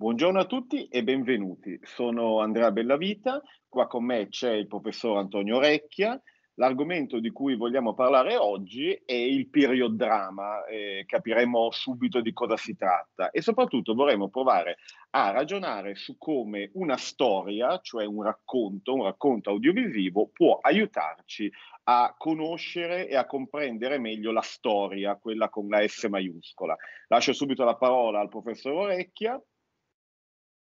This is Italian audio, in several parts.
Buongiorno a tutti e benvenuti. Sono Andrea Bellavita, qua con me c'è il professor Antonio Recchia. L'argomento di cui vogliamo parlare oggi è il periodrama, eh, capiremo subito di cosa si tratta e soprattutto vorremmo provare a ragionare su come una storia, cioè un racconto, un racconto audiovisivo, può aiutarci a conoscere e a comprendere meglio la storia, quella con la S maiuscola. Lascio subito la parola al professor Orecchia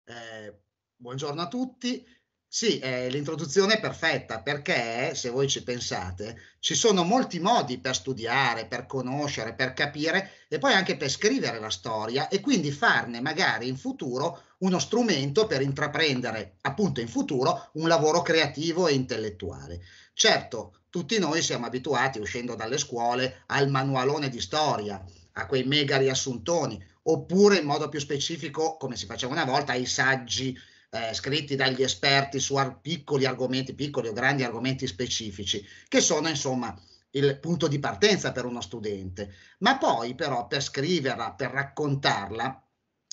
eh, buongiorno a tutti. Sì, eh, l'introduzione è perfetta perché, se voi ci pensate, ci sono molti modi per studiare, per conoscere, per capire e poi anche per scrivere la storia e quindi farne magari in futuro uno strumento per intraprendere appunto in futuro un lavoro creativo e intellettuale. Certo, tutti noi siamo abituati, uscendo dalle scuole, al manualone di storia, a quei mega riassuntoni oppure in modo più specifico, come si faceva una volta, ai saggi eh, scritti dagli esperti su ar- piccoli argomenti, piccoli o grandi argomenti specifici, che sono insomma il punto di partenza per uno studente. Ma poi però per scriverla, per raccontarla,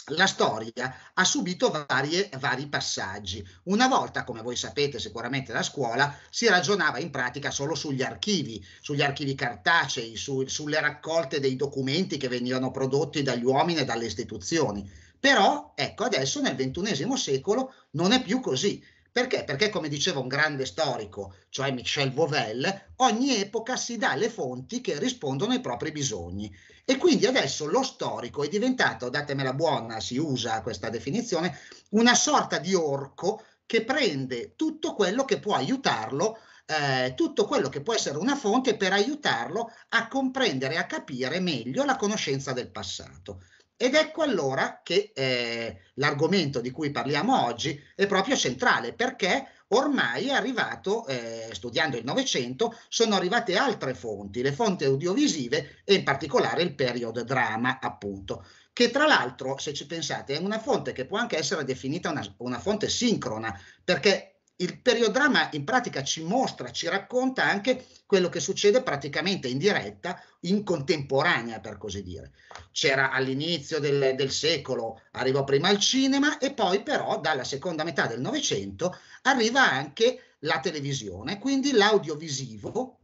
la storia ha subito varie, vari passaggi. Una volta, come voi sapete sicuramente da scuola, si ragionava in pratica solo sugli archivi, sugli archivi cartacei, su, sulle raccolte dei documenti che venivano prodotti dagli uomini e dalle istituzioni. Però, ecco, adesso nel XXI secolo non è più così. Perché? Perché, come diceva un grande storico, cioè Michel Vauvel, ogni epoca si dà le fonti che rispondono ai propri bisogni. E quindi adesso lo storico è diventato, datemela buona, si usa questa definizione, una sorta di orco che prende tutto quello che può aiutarlo eh, tutto quello che può essere una fonte per aiutarlo a comprendere a capire meglio la conoscenza del passato. Ed ecco allora che eh, l'argomento di cui parliamo oggi è proprio centrale perché ormai è arrivato, eh, studiando il Novecento, sono arrivate altre fonti, le fonti audiovisive e in particolare il periodo drama, appunto, che tra l'altro, se ci pensate, è una fonte che può anche essere definita una, una fonte sincrona, perché il periodramma in pratica ci mostra, ci racconta anche quello che succede praticamente in diretta, in contemporanea per così dire. C'era all'inizio del, del secolo, arrivò prima il cinema e poi però dalla seconda metà del Novecento arriva anche la televisione, quindi l'audiovisivo,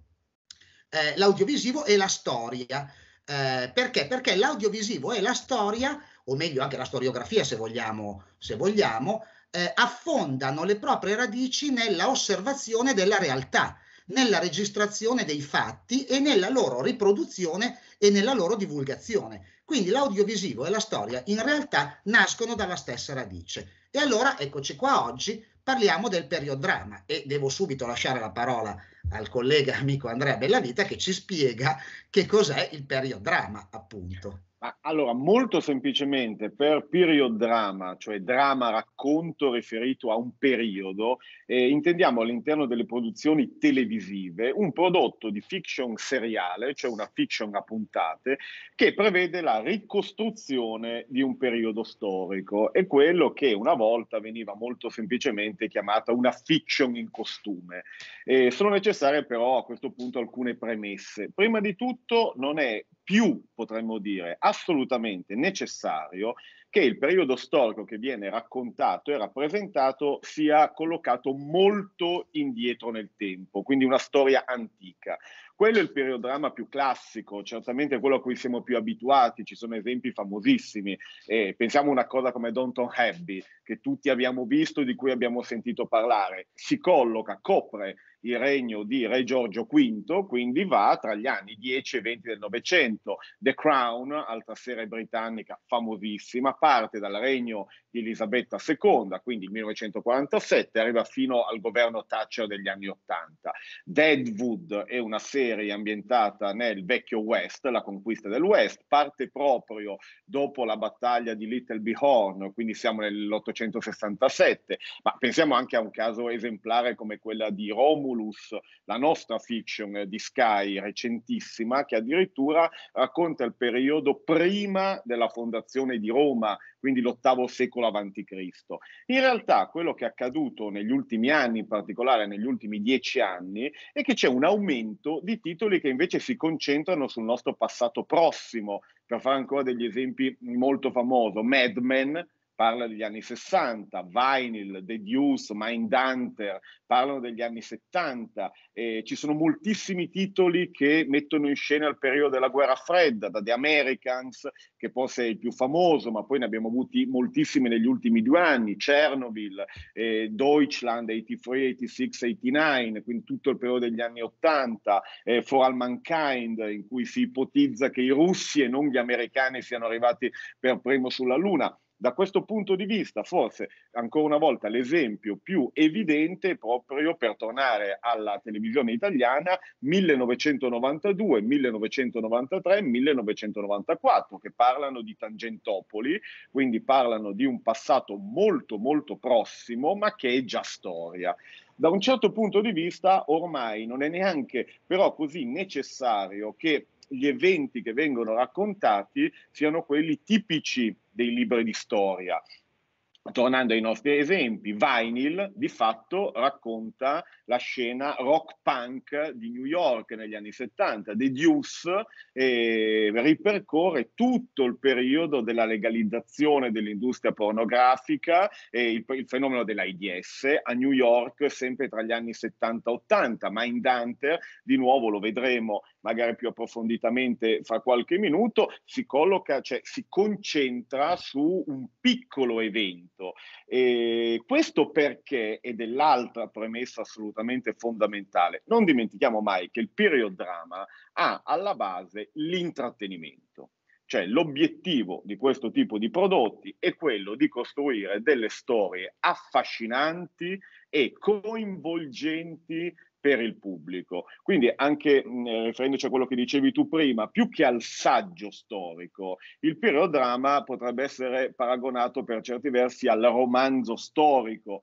eh, l'audiovisivo e la storia. Eh, perché? Perché l'audiovisivo è la storia, o meglio anche la storiografia se vogliamo, se vogliamo eh, affondano le proprie radici nella osservazione della realtà, nella registrazione dei fatti e nella loro riproduzione e nella loro divulgazione. Quindi l'audiovisivo e la storia in realtà nascono dalla stessa radice. E allora eccoci qua oggi, parliamo del periodrama e devo subito lasciare la parola a al collega amico Andrea Bellavita che ci spiega che cos'è il periodrama, appunto. Allora, molto semplicemente, per period drama, cioè drama racconto riferito a un periodo, eh, intendiamo all'interno delle produzioni televisive un prodotto di fiction seriale, cioè una fiction a puntate, che prevede la ricostruzione di un periodo storico e quello che una volta veniva molto semplicemente chiamata una fiction in costume. Eh, sono necessari fissare però a questo punto alcune premesse. Prima di tutto non è più, potremmo dire, assolutamente necessario che il periodo storico che viene raccontato e rappresentato sia collocato molto indietro nel tempo, quindi una storia antica. Quello è il periodramma più classico, certamente quello a cui siamo più abituati, ci sono esempi famosissimi. Eh, pensiamo a una cosa come Danton Abbey, che tutti abbiamo visto, e di cui abbiamo sentito parlare. Si colloca, copre il regno di Re Giorgio V, quindi va tra gli anni 10 e 20 del Novecento. The Crown, altra serie britannica famosissima, parte dal regno di Elisabetta II, quindi 1947, arriva fino al governo Thatcher degli anni 80. Deadwood è una serie ambientata nel vecchio West, la conquista del West, parte proprio dopo la battaglia di Little Bighorn, quindi siamo nell'867, ma pensiamo anche a un caso esemplare come quella di Romulus Romulus, la nostra fiction di Sky recentissima che addirittura racconta il periodo prima della fondazione di Roma, quindi l'ottavo secolo a.C. In realtà quello che è accaduto negli ultimi anni, in particolare negli ultimi dieci anni, è che c'è un aumento di titoli che invece si concentrano sul nostro passato prossimo. Per fare ancora degli esempi molto famosi, Mad Men, parla degli anni 60, Vinyl, The Deuce, Mindhunter, parlano degli anni 70, eh, ci sono moltissimi titoli che mettono in scena il periodo della guerra fredda, da The Americans, che forse è il più famoso, ma poi ne abbiamo avuti moltissimi negli ultimi due anni, Chernobyl, eh, Deutschland 83, 86, 89, quindi tutto il periodo degli anni 80, eh, For All Mankind, in cui si ipotizza che i russi e non gli americani siano arrivati per primo sulla Luna da questo punto di vista, forse ancora una volta l'esempio più evidente proprio per tornare alla televisione italiana 1992, 1993, 1994, che parlano di Tangentopoli, quindi parlano di un passato molto molto prossimo, ma che è già storia da un certo punto di vista ormai non è neanche però così necessario che gli eventi che vengono raccontati siano quelli tipici dei libri di storia tornando ai nostri esempi, Vinyl di fatto racconta la scena rock punk di New York negli anni 70. The Deuce eh, ripercorre tutto il periodo della legalizzazione dell'industria pornografica e il, il fenomeno dell'AIDS a New York sempre tra gli anni 70-80, e ma in Dante, di nuovo lo vedremo magari più approfonditamente fra qualche minuto, si colloca, cioè si concentra su un piccolo evento detto. E ehm, questo perché, ed è l'altra premessa assolutamente fondamentale, non dimentichiamo mai che il period drama ha alla base l'intrattenimento. Cioè l'obiettivo di questo tipo di prodotti è quello di costruire delle storie affascinanti e coinvolgenti per il pubblico. Quindi anche mm, eh, riferendoci a quello che dicevi tu prima, più che al saggio storico, il periodrama potrebbe essere paragonato per certi versi al romanzo storico,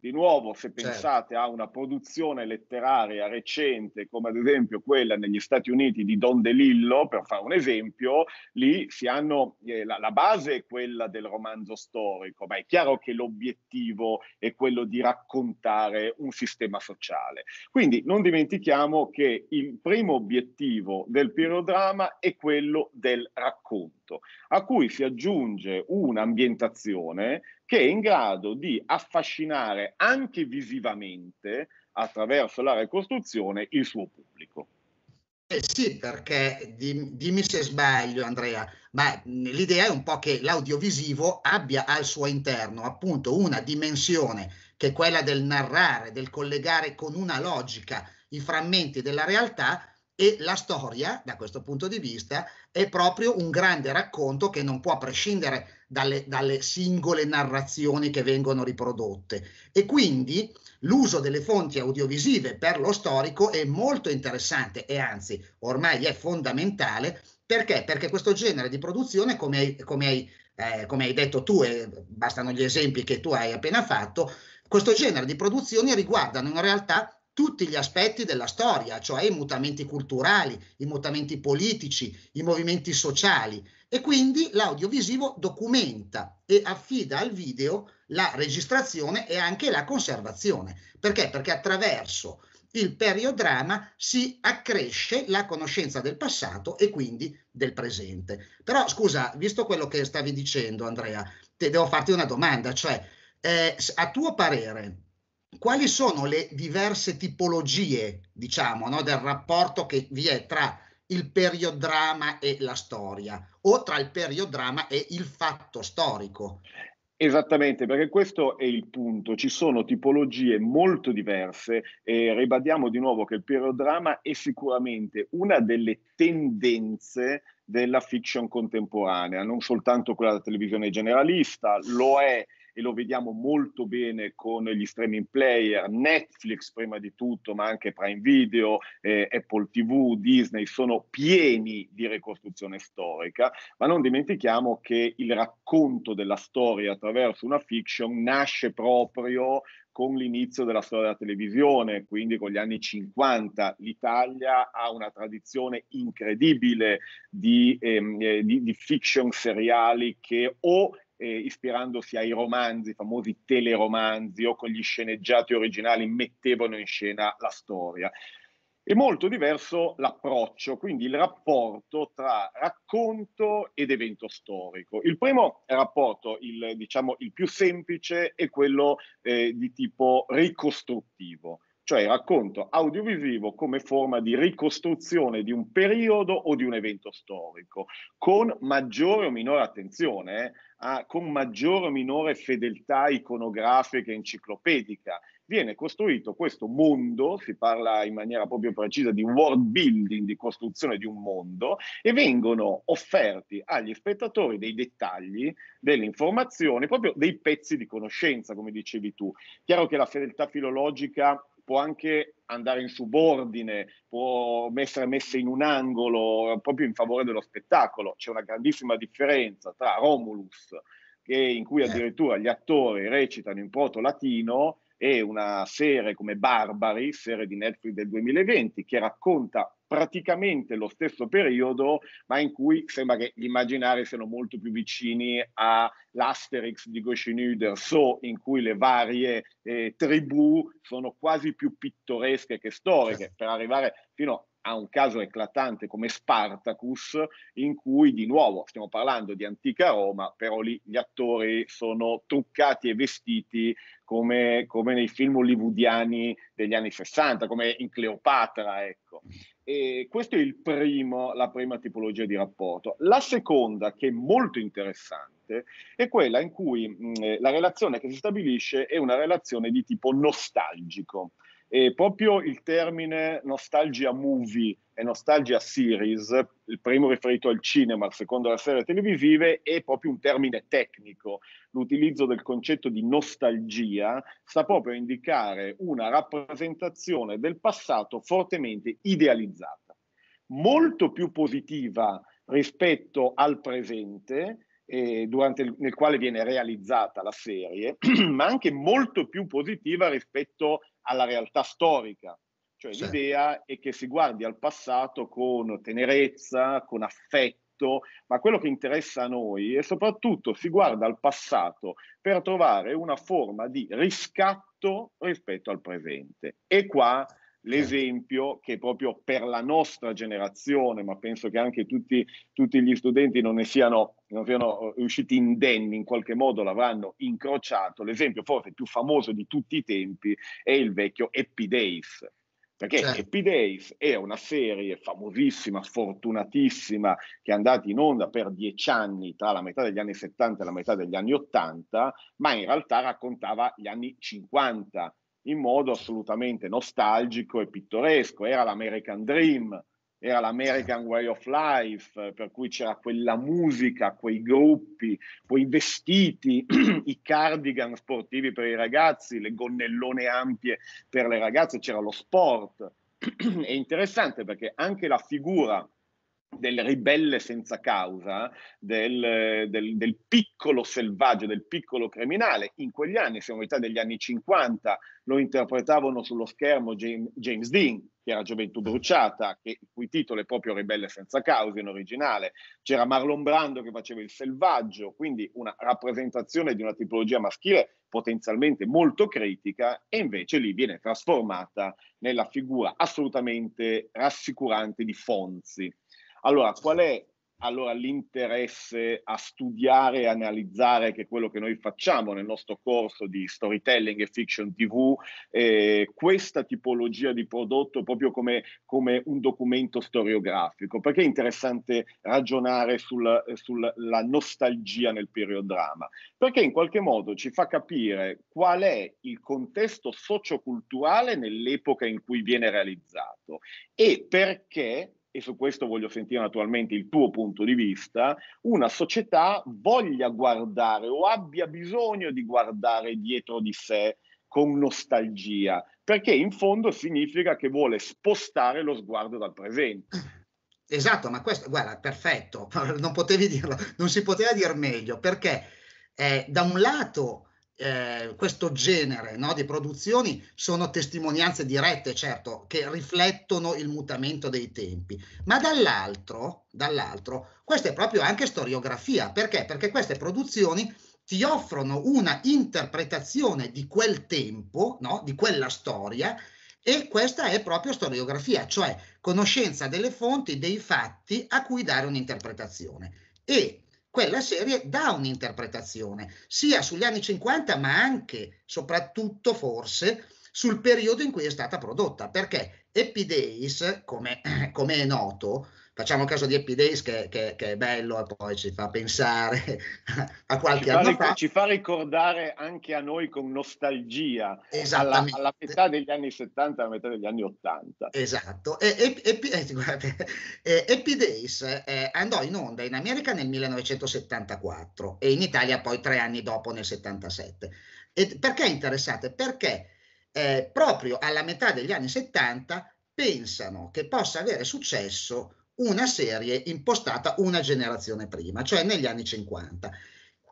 di nuovo, se certo. pensate certo. a una produzione letteraria recente, come ad esempio quella negli Stati Uniti di Don DeLillo, per fare un esempio, lì si hanno eh, la, la, base è quella del romanzo storico, ma è chiaro che l'obiettivo è quello di raccontare un sistema sociale. Quindi non dimentichiamo che il primo obiettivo del periodrama è quello del racconto fatto, a cui si aggiunge un'ambientazione che è in grado di affascinare anche visivamente, attraverso la ricostruzione, il suo pubblico. Eh sì, perché dimmi se sbaglio Andrea, ma l'idea è un po' che l'audiovisivo abbia al suo interno appunto una dimensione che è quella del narrare, del collegare con una logica i frammenti della realtà, e la storia, da questo punto di vista, è proprio un grande racconto che non può prescindere dalle, dalle singole narrazioni che vengono riprodotte. E quindi l'uso delle fonti audiovisive per lo storico è molto interessante e anzi ormai è fondamentale perché? Perché questo genere di produzione, come hai, come hai, eh, come hai detto tu, e bastano gli esempi che tu hai appena fatto, questo genere di produzioni riguardano in realtà tutti gli aspetti della storia, cioè i mutamenti culturali, i mutamenti politici, i movimenti sociali e quindi l'audiovisivo documenta e affida al video la registrazione e anche la conservazione. Perché? Perché attraverso il periodrama si accresce la conoscenza del passato e quindi del presente. Però scusa, visto quello che stavi dicendo Andrea, te devo farti una domanda, cioè eh, a tuo parere quali sono le diverse tipologie, diciamo, no, del rapporto che vi è tra il periodrama e la storia o tra il periodrama e il fatto storico. Esattamente, perché questo è il punto. Ci sono tipologie molto diverse e ribadiamo di nuovo che il periodrama è sicuramente una delle tendenze della fiction contemporanea, non soltanto quella della televisione generalista, lo è e lo vediamo molto bene con gli streaming player, Netflix prima di tutto, ma anche Prime Video, eh, Apple TV, Disney, sono pieni di ricostruzione storica, ma non dimentichiamo che il racconto della storia attraverso una fiction nasce proprio con l'inizio della storia della televisione, quindi con gli anni 50. L'Italia ha una tradizione incredibile di, ehm, eh, di, di fiction seriali che o eh, ispirandosi ai romanzi, i famosi teleromanzi o con gli sceneggiati originali mettevano in scena la storia. È molto diverso l'approccio, quindi il rapporto tra racconto ed evento storico. Il primo rapporto, il, diciamo, il più semplice, è quello eh, di tipo ricostruttivo cioè racconto audiovisivo come forma di ricostruzione di un periodo o di un evento storico, con maggiore o minore attenzione. Eh, a, con maggiore o minore fedeltà iconografica e enciclopedica. Viene costruito questo mondo, si parla in maniera proprio precisa di world building, di costruzione di un mondo, e vengono offerti agli spettatori dei dettagli, delle informazioni, proprio dei pezzi di conoscenza, come dicevi tu. Chiaro che la fedeltà filologica può anche andare in subordine, può essere messa in un angolo proprio in favore dello spettacolo. C'è una grandissima differenza tra Romulus, che in cui eh. addirittura gli attori recitano in proto latino, e una serie come Barbari, serie di Netflix del 2020, che racconta praticamente lo stesso periodo, ma in cui sembra che gli immaginari siano molto più vicini all'Asterix di Goscinny So, in cui le varie eh, tribù sono quasi più pittoresche che storiche, per arrivare fino a un caso eclatante come Spartacus, in cui di nuovo stiamo parlando di antica Roma, però lì gli attori sono truccati e vestiti come, come nei film hollywoodiani degli anni 60, come in Cleopatra, ecco. E questo è primo, la prima tipologia di rapporto. La seconda, che è molto interessante, è quella in cui mh, eh, la relazione che si stabilisce è una relazione di tipo nostalgico. E proprio il termine nostalgia movie e nostalgia series, il primo riferito al cinema, il secondo alla serie televisive, è proprio un termine tecnico. L'utilizzo del concetto di nostalgia sta proprio a indicare una rappresentazione del passato fortemente idealizzata, molto più positiva rispetto al presente, eh, durante il, nel quale viene realizzata la serie, ma anche molto più positiva rispetto alla realtà storica. Cioè sì. l'idea è che si guardi al passato con tenerezza, con affetto, ma quello che interessa a noi è soprattutto si guarda al passato per trovare una forma di riscatto rispetto al presente. E qua Certo. L'esempio che proprio per la nostra generazione, ma penso che anche tutti, tutti gli studenti non ne siano, non siano eh, usciti indenni, in qualche modo l'avranno incrociato, l'esempio forse più famoso di tutti i tempi è il vecchio Happy Days, perché certo. Happy Days era una serie famosissima, sfortunatissima, che è andata in onda per dieci anni, tra la metà degli anni 70 e la metà degli anni 80, ma in realtà raccontava gli anni 50 in modo assolutamente nostalgico e pittoresco. Era l'American Dream, era l'American Way of Life, per cui c'era quella musica, quei gruppi, quei vestiti, i cardigan sportivi per i ragazzi, le gonnellone ampie per le ragazze, c'era lo sport. È interessante perché anche la figura del ribelle senza causa, del, del, del, piccolo selvaggio, del piccolo criminale. In quegli anni, siamo a metà degli anni 50, lo interpretavano sullo schermo James, James Dean, che era Gioventù Bruciata, che, il cui titolo è proprio Ribelle senza causa in originale. C'era Marlon Brando che faceva il selvaggio, quindi una rappresentazione di una tipologia maschile potenzialmente molto critica e invece lì viene trasformata nella figura assolutamente rassicurante di Fonzi. Allora, qual è allora l'interesse a studiare e analizzare che quello che noi facciamo nel nostro corso di storytelling e fiction tv, eh, questa tipologia di prodotto proprio come, come, un documento storiografico, perché è interessante ragionare sulla sul, nostalgia nel periodrama, perché in qualche modo ci fa capire qual è il contesto socioculturale nell'epoca in cui viene realizzato e perché e su questo voglio sentire naturalmente il tuo punto di vista, una società voglia guardare o abbia bisogno di guardare dietro di sé con nostalgia, perché in fondo significa che vuole spostare lo sguardo dal presente. Esatto, ma questo, guarda, perfetto, non potevi dirlo, non si poteva dire meglio, perché eh, da un lato eh, questo genere no, di produzioni sono testimonianze dirette, certo, che riflettono il mutamento dei tempi, ma dall'altro, dall'altro questa è proprio anche storiografia, perché? Perché queste produzioni ti offrono una interpretazione di quel tempo, no, di quella storia, e questa è proprio storiografia, cioè conoscenza delle fonti, dei fatti a cui dare un'interpretazione. E quella serie dà un'interpretazione, sia sugli anni 50 ma anche, soprattutto forse, sul periodo in cui è stata prodotta, perché Happy Days, come, come è noto, facciamo caso di Happy Days che, che, che, è bello e poi ci fa pensare a qualche ci anno fa, fa. Ci fa ricordare anche a noi con nostalgia alla, alla, metà degli anni 70 alla metà degli anni 80. Esatto, e, e, e, eh, guarda, e eh, Happy Days eh, andò in onda in America nel 1974 e in Italia poi tre anni dopo nel 77. perché è interessante? Perché eh, proprio alla metà degli anni 70 pensano che possa avere successo una serie impostata una generazione prima, cioè negli anni 50.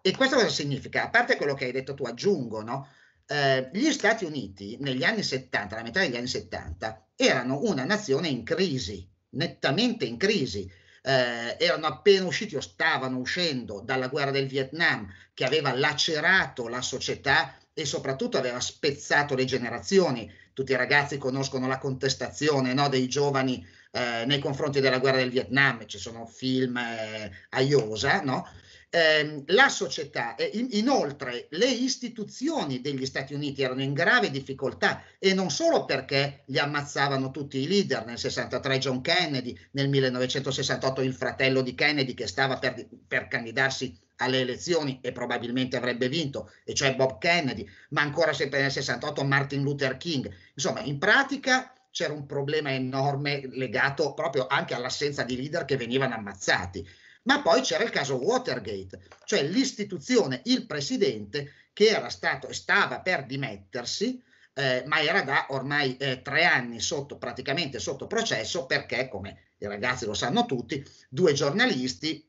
E questo cosa significa? A parte quello che hai detto tu, aggiungo, no? Eh, gli Stati Uniti negli anni 70, alla metà degli anni 70, erano una nazione in crisi, nettamente in crisi. Eh, erano appena usciti o stavano uscendo dalla guerra del Vietnam che aveva lacerato la società e soprattutto aveva spezzato le generazioni. Tutti i ragazzi conoscono la contestazione no, dei giovani eh, nei confronti della guerra del Vietnam, ci sono film eh, a Iosa, no? eh, la società, in, inoltre le istituzioni degli Stati Uniti erano in grave difficoltà e non solo perché li ammazzavano tutti i leader, nel 63 John Kennedy, nel 1968 il fratello di Kennedy che stava per, per candidarsi alle elezioni e probabilmente avrebbe vinto, e cioè Bob Kennedy, ma ancora sempre nel 68 Martin Luther King. Insomma, in pratica c'era un problema enorme legato proprio anche all'assenza di leader che venivano ammazzati. Ma poi c'era il caso Watergate, cioè l'istituzione, il presidente che era stato e stava per dimettersi, eh, ma era da ormai eh, tre anni sotto, praticamente sotto processo perché, come i ragazzi lo sanno tutti, due giornalisti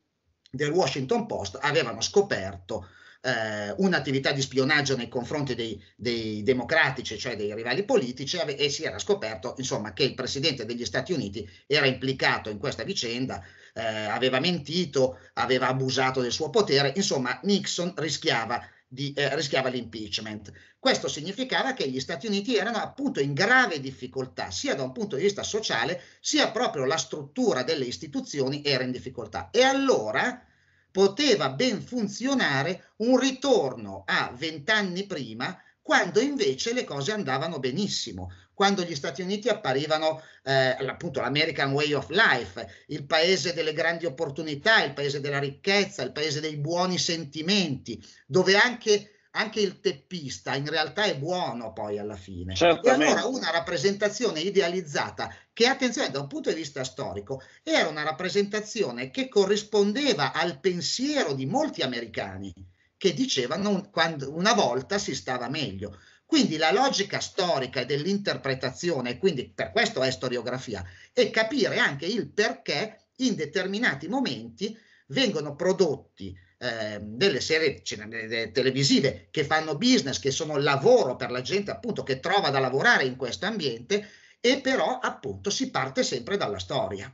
del Washington Post avevano scoperto eh, un'attività di spionaggio nei confronti dei, dei, democratici, cioè dei rivali politici, e si era scoperto insomma, che il presidente degli Stati Uniti era implicato in questa vicenda, eh, aveva mentito, aveva abusato del suo potere, insomma Nixon rischiava di, eh, rischiava l'impeachment. Questo significava che gli Stati Uniti erano appunto in grave difficoltà, sia da un punto di vista sociale, sia proprio la struttura delle istituzioni era in difficoltà. E allora poteva ben funzionare un ritorno a vent'anni prima quando invece le cose andavano benissimo, quando gli Stati Uniti apparivano eh, appunto l'American Way of Life, il paese delle grandi opportunità, il paese della ricchezza, il paese dei buoni sentimenti, dove anche anche il teppista in realtà è buono poi alla fine. Certamente. E allora una rappresentazione idealizzata che, attenzione, da un punto di vista storico, era una rappresentazione che corrispondeva al pensiero di molti americani che dicevano quando, una volta si stava meglio. Quindi la logica storica dell'interpretazione, quindi per questo è storiografia, è capire anche il perché in determinati momenti vengono prodotti eh, delle serie televisive che fanno business, che sono lavoro per la gente appunto che trova da lavorare in questo ambiente e però appunto si parte sempre dalla storia.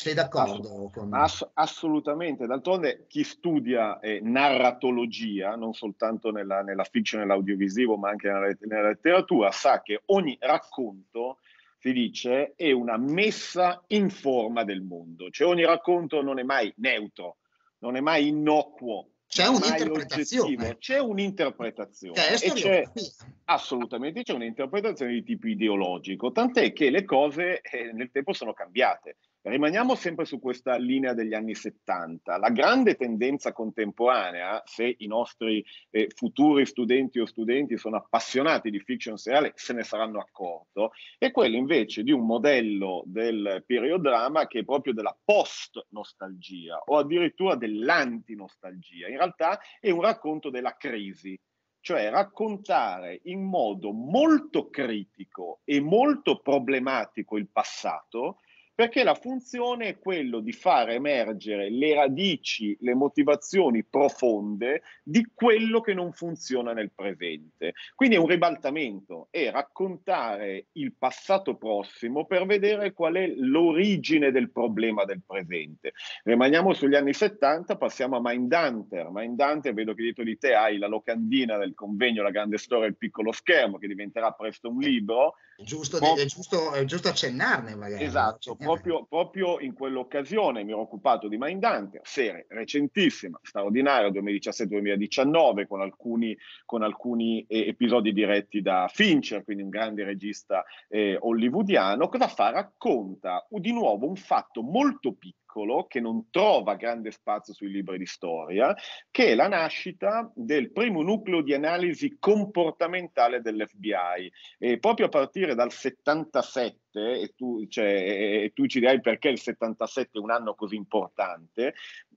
Sei d'accordo ass- con me? Ass- assolutamente, d'altronde chi studia eh, narratologia, non soltanto nella, nella fiction e nell'audiovisivo, ma anche nella, nella letteratura, sa che ogni racconto si dice, è una messa in forma del mondo. Cioè ogni racconto non è mai neutro, non è mai innocuo. C'è un'interpretazione. Oggettivo. C'è un'interpretazione. Cioè, c'è, c'è, assolutamente c'è un'interpretazione di tipo ideologico, tant'è che le cose eh, nel tempo sono cambiate. Rimaniamo sempre su questa linea degli anni 70. La grande tendenza contemporanea, se i nostri eh, futuri studenti o studenti sono appassionati di fiction seriale, se ne saranno accorto, è quella invece di un modello del periodrama che è proprio della post-nostalgia o addirittura dell'anti-nostalgia. In realtà è un racconto della crisi, cioè raccontare in modo molto critico e molto problematico il passato perché la funzione è quello di far emergere le radici, le motivazioni profonde di quello che non funziona nel presente. Quindi è un ribaltamento, è raccontare il passato prossimo per vedere qual è l'origine del problema del presente. Rimaniamo sugli anni 70, passiamo a Mindhunter. Mindhunter, vedo che dietro di te hai la locandina del convegno La grande storia e il piccolo schermo, che diventerà presto un libro Giusto, Pop- è, giusto, è, giusto, accennarne magari. Esatto, accennarne. Proprio, proprio, in quell'occasione mi ero occupato di Mindhunter, serie recentissima, straordinaria 2017-2019 con alcuni, con alcuni eh, episodi diretti da Fincher, quindi un grande regista eh, hollywoodiano. Cosa fa? Racconta di nuovo un fatto molto piccolo piccolo che non trova grande spazio sui libri di storia, che è la nascita del primo nucleo di analisi comportamentale dell'FBI. E proprio a partire dal 77 e tu, cioè, e tu, ci dirai perché il 77 è un anno così importante,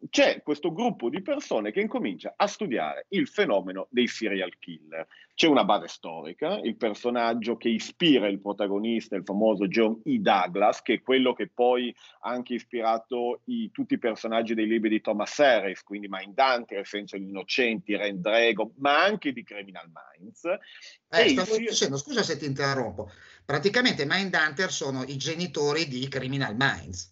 c'è questo gruppo di persone che incomincia a studiare il fenomeno dei serial killer. C'è una base storica, il personaggio che ispira il protagonista, il famoso John E. Douglas, che è quello che poi ha anche ispirato i, tutti i personaggi dei libri di Thomas Harris, quindi Mindhunter, il senso degli innocenti, Rendrago, ma anche di Criminal Minds. Eh, sto, sto dicendo, scusa se ti interrompo, Praticamente Mindhunter sono i genitori di Criminal Minds.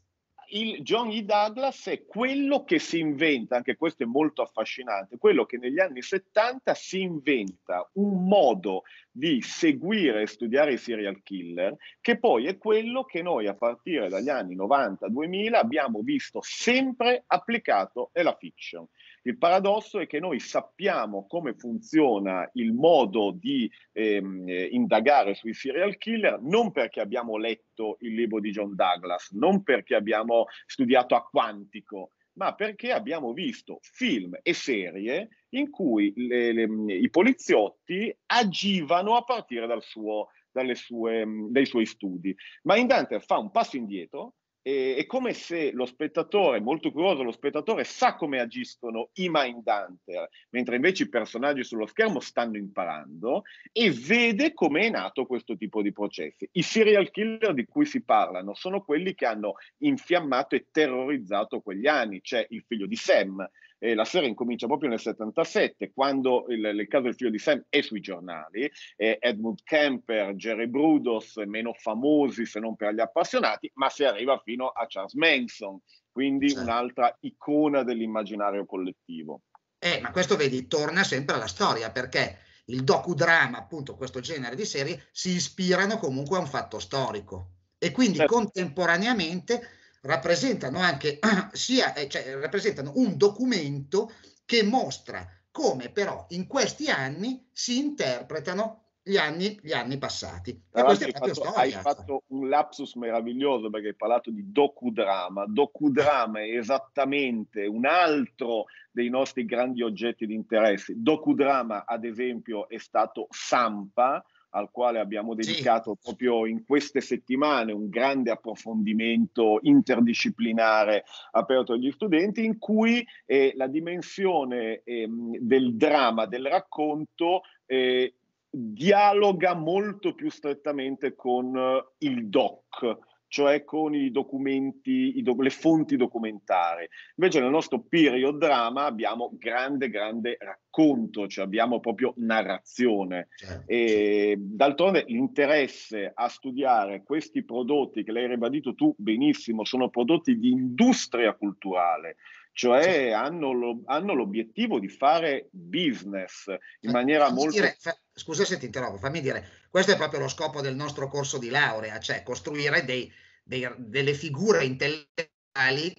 Il John E. Douglas è quello che si inventa, anche questo è molto affascinante, quello che negli anni 70 si inventa un modo di seguire e studiare i serial killer, che poi è quello che noi a partire dagli anni 90-2000 abbiamo visto sempre applicato nella fiction. Il paradosso è che noi sappiamo come funziona il modo di ehm, indagare sui serial killer non perché abbiamo letto il libro di John Douglas, non perché abbiamo studiato a quantico, ma perché abbiamo visto film e serie in cui le, le, i poliziotti agivano a partire dal suo, suo, dai suoi studi. Ma Mindhunter fa un passo indietro eh, è come se lo spettatore, molto curioso lo spettatore, sa come agiscono i mind hunter, mentre invece i personaggi sullo schermo stanno imparando e vede come è nato questo tipo di processi. I serial killer di cui si parlano sono quelli che hanno infiammato e terrorizzato quegli anni, c'è cioè il figlio di Sam, eh, la serie incomincia proprio nel 77, quando il, il caso del figlio di Sam è sui giornali, eh, Edmund Kemper, Jerry Brudos, meno famosi se non per gli appassionati, ma si arriva fino a Charles Manson, quindi certo. un'altra icona dell'immaginario collettivo. Eh, ma questo vedi, torna sempre alla storia, perché il docudrama, appunto questo genere di serie, si ispirano comunque a un fatto storico e quindi certo. contemporaneamente rappresentano anche sia, eh, cioè, rappresentano un documento che mostra come però in questi anni si interpretano gli anni, gli anni passati. Hai fatto, storia, hai fatto, un lapsus meraviglioso perché hai parlato di docudrama. Docudrama è esattamente un altro dei nostri grandi oggetti di interesse. Docudrama, ad esempio, è stato Sampa, al quale abbiamo dedicato sì. proprio in queste settimane un grande approfondimento interdisciplinare aperto agli studenti, in cui eh, la dimensione eh, del dramma, del racconto, eh, dialoga molto più strettamente con eh, il doc cioè con i documenti, i do- le fonti documentari. Invece nel nostro period drama abbiamo grande, grande racconto, cioè abbiamo proprio narrazione. Certo. E certo. d'altronde l'interesse a studiare questi prodotti che lei hai ribadito tu benissimo, sono prodotti di industria culturale cioè hanno, lo, hanno, l'obiettivo di fare business in maniera molto... Dire, fa, scusa se ti interrompo, fammi dire, questo è proprio lo scopo del nostro corso di laurea, cioè costruire dei, dei, delle figure intellettuali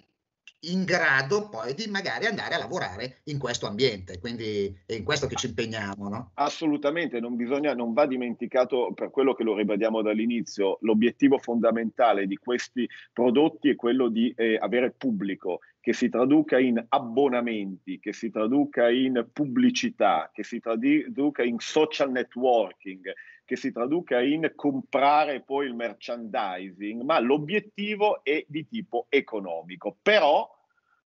in grado poi di magari andare a lavorare in questo ambiente, quindi è in questo che ci impegniamo. No? Assolutamente, non, bisogna, non va dimenticato, per quello che lo ribadiamo dall'inizio, l'obiettivo fondamentale di questi prodotti è quello di eh, avere pubblico che si traduca in abbonamenti, che si traduca in pubblicità, che si traduca in social networking, che si traduca in comprare poi il merchandising, ma l'obiettivo è di tipo economico. Però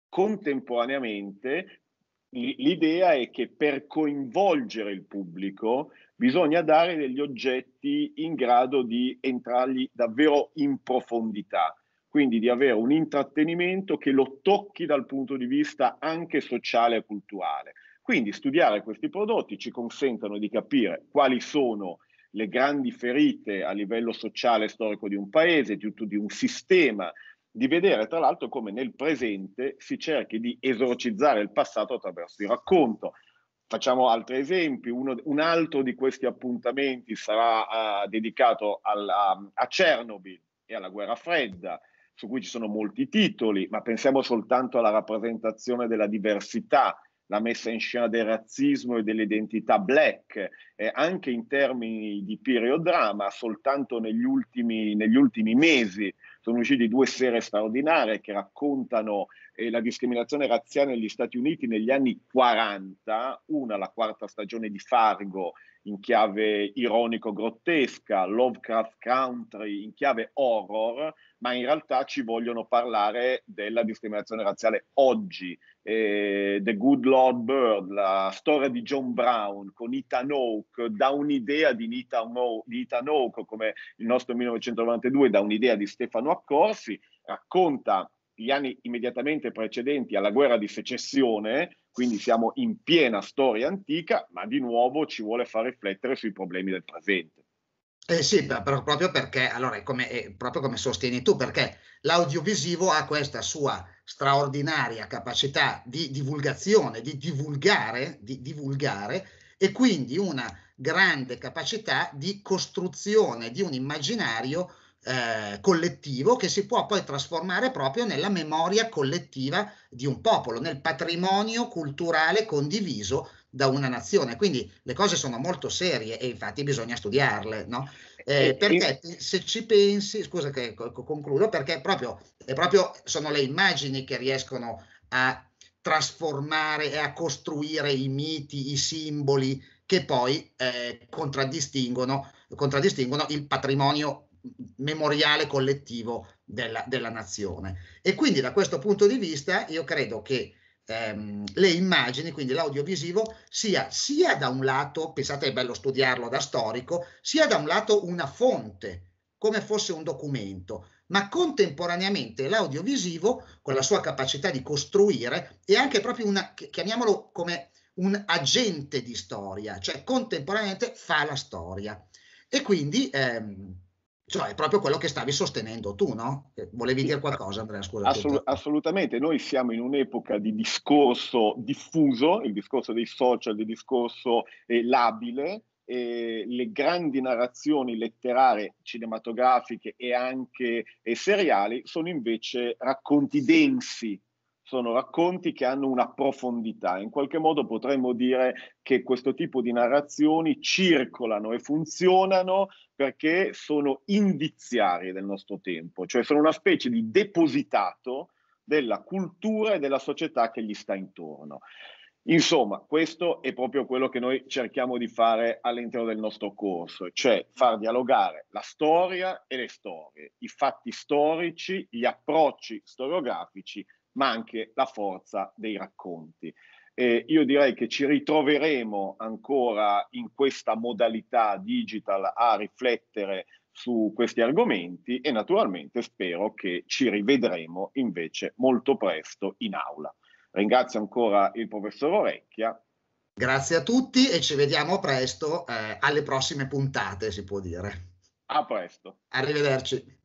contemporaneamente l'idea è che per coinvolgere il pubblico bisogna dare degli oggetti in grado di entrargli davvero in profondità quindi di avere un intrattenimento che lo tocchi dal punto di vista anche sociale e culturale. Quindi studiare questi prodotti ci consentono di capire quali sono le grandi ferite a livello sociale e storico di un paese, di, di un sistema, di vedere tra l'altro come nel presente si cerchi di esorcizzare il passato attraverso il racconto. Facciamo altri esempi, Uno, un altro di questi appuntamenti sarà uh, dedicato alla, a Chernobyl e alla guerra fredda, su cui ci sono molti titoli, ma pensiamo soltanto alla rappresentazione della diversità, la messa in scena del razzismo e dell'identità black, eh, anche in termini di periodrama, soltanto negli ultimi, negli ultimi mesi sono uscite due serie straordinarie che raccontano eh, la discriminazione razziale negli Stati Uniti negli anni 40, una la quarta stagione di Fargo in chiave ironico-grottesca, Lovecraft Country in chiave horror, ma in realtà ci vogliono parlare della discriminazione razziale oggi. Eh, The Good Lord Bird, la storia di John Brown con Ethan Hawke, da un'idea di Ethan, Hawke, di Ethan Hawke come il nostro 1992, da un'idea di Stefano Accorsi, racconta gli anni immediatamente precedenti alla guerra di secessione, quindi siamo in piena storia antica, ma di nuovo ci vuole far riflettere sui problemi del presente. Eh sì, per, proprio perché, allora, come, proprio come sostieni tu, perché l'audiovisivo ha questa sua straordinaria capacità di divulgazione, di divulgare, di divulgare e quindi una grande capacità di costruzione di un immaginario eh, collettivo che si può poi trasformare proprio nella memoria collettiva di un popolo, nel patrimonio culturale condiviso da una nazione. Quindi le cose sono molto serie e infatti bisogna studiarle, no? Eh, eh perché se ci pensi, scusa che concludo, perché proprio, proprio sono le immagini che riescono a trasformare e a costruire i miti, i simboli che poi eh, contraddistinguono, contraddistinguono il patrimonio memoriale collettivo della, della, nazione. E quindi da questo punto di vista io credo che ehm, le immagini, quindi l'audiovisivo, sia, sia da un lato, pensate è bello studiarlo da storico, sia da un lato una fonte, come fosse un documento, ma contemporaneamente l'audiovisivo, con la sua capacità di costruire, è anche proprio una, chiamiamolo come un agente di storia, cioè contemporaneamente fa la storia. E quindi... Ehm, cioè, è proprio quello che stavi sostenendo tu, no? Volevi sì, dire qualcosa, Andrea? Scusa. Assolut- assolutamente, noi siamo in un'epoca di discorso diffuso, il discorso dei social, il discorso eh, labile, eh, le grandi narrazioni letterarie, cinematografiche e anche eh, seriali sono invece racconti densi sono racconti che hanno una profondità. In qualche modo potremmo dire che questo tipo di narrazioni circolano e funzionano perché sono indiziarie del nostro tempo, cioè sono una specie di depositato della cultura e della società che gli sta intorno. Insomma, questo è proprio quello che noi cerchiamo di fare all'interno del nostro corso, cioè far dialogare la storia e le storie, i fatti storici, gli approcci storiografici ma anche la forza dei racconti. Eh, io direi che ci ritroveremo ancora in questa modalità digital a riflettere su questi argomenti e naturalmente spero che ci rivedremo invece molto presto in aula. Ringrazio ancora il professor Orecchia. Grazie a tutti e ci vediamo presto eh, alle prossime puntate, si può dire. A presto. Arrivederci.